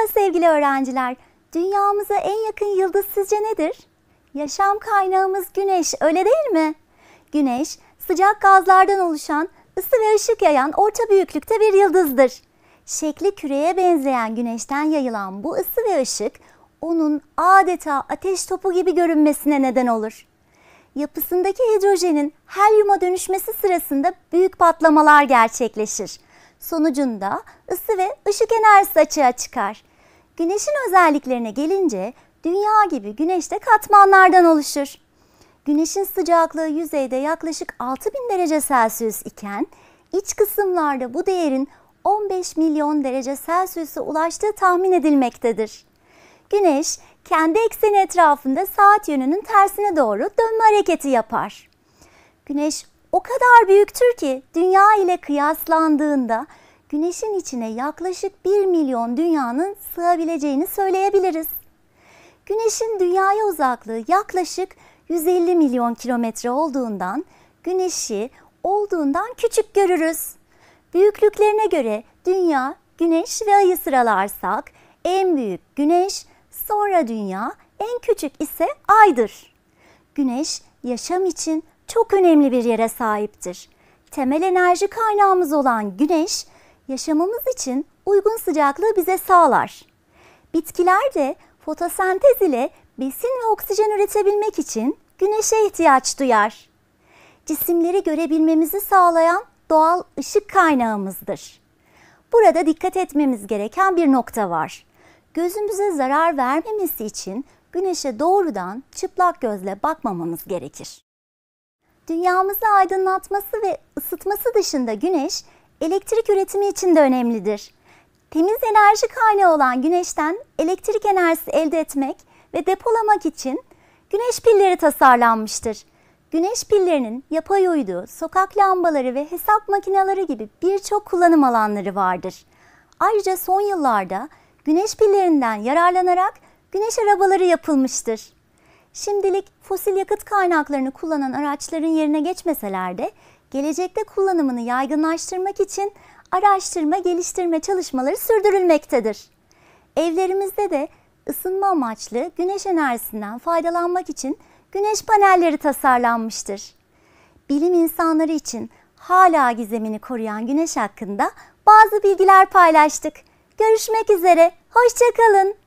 Merhaba sevgili öğrenciler. Dünyamıza en yakın yıldız sizce nedir? Yaşam kaynağımız güneş, öyle değil mi? Güneş, sıcak gazlardan oluşan, ısı ve ışık yayan orta büyüklükte bir yıldızdır. Şekli küreye benzeyen güneşten yayılan bu ısı ve ışık, onun adeta ateş topu gibi görünmesine neden olur. Yapısındaki hidrojenin helyuma dönüşmesi sırasında büyük patlamalar gerçekleşir. Sonucunda ısı ve ışık enerjisi açığa çıkar. Güneşin özelliklerine gelince dünya gibi güneş de katmanlardan oluşur. Güneşin sıcaklığı yüzeyde yaklaşık 6000 derece Celsius iken iç kısımlarda bu değerin 15 milyon derece Celsius'a ulaştığı tahmin edilmektedir. Güneş kendi ekseni etrafında saat yönünün tersine doğru dönme hareketi yapar. Güneş o kadar büyüktür ki dünya ile kıyaslandığında Güneş'in içine yaklaşık 1 milyon dünyanın sığabileceğini söyleyebiliriz. Güneş'in dünyaya uzaklığı yaklaşık 150 milyon kilometre olduğundan Güneş'i olduğundan küçük görürüz. Büyüklüklerine göre Dünya, Güneş ve Ay'ı sıralarsak en büyük Güneş, sonra Dünya, en küçük ise Ay'dır. Güneş yaşam için çok önemli bir yere sahiptir. Temel enerji kaynağımız olan Güneş yaşamamız için uygun sıcaklığı bize sağlar. Bitkiler de fotosentez ile besin ve oksijen üretebilmek için güneşe ihtiyaç duyar. Cisimleri görebilmemizi sağlayan doğal ışık kaynağımızdır. Burada dikkat etmemiz gereken bir nokta var. Gözümüze zarar vermemesi için güneşe doğrudan çıplak gözle bakmamamız gerekir. Dünyamızı aydınlatması ve ısıtması dışında güneş elektrik üretimi için de önemlidir. Temiz enerji kaynağı olan güneşten elektrik enerjisi elde etmek ve depolamak için güneş pilleri tasarlanmıştır. Güneş pillerinin yapay uydu, sokak lambaları ve hesap makineleri gibi birçok kullanım alanları vardır. Ayrıca son yıllarda güneş pillerinden yararlanarak güneş arabaları yapılmıştır. Şimdilik fosil yakıt kaynaklarını kullanan araçların yerine geçmeseler de gelecekte kullanımını yaygınlaştırmak için araştırma geliştirme çalışmaları sürdürülmektedir. Evlerimizde de ısınma amaçlı güneş enerjisinden faydalanmak için güneş panelleri tasarlanmıştır. Bilim insanları için hala gizemini koruyan güneş hakkında bazı bilgiler paylaştık. Görüşmek üzere, hoşçakalın.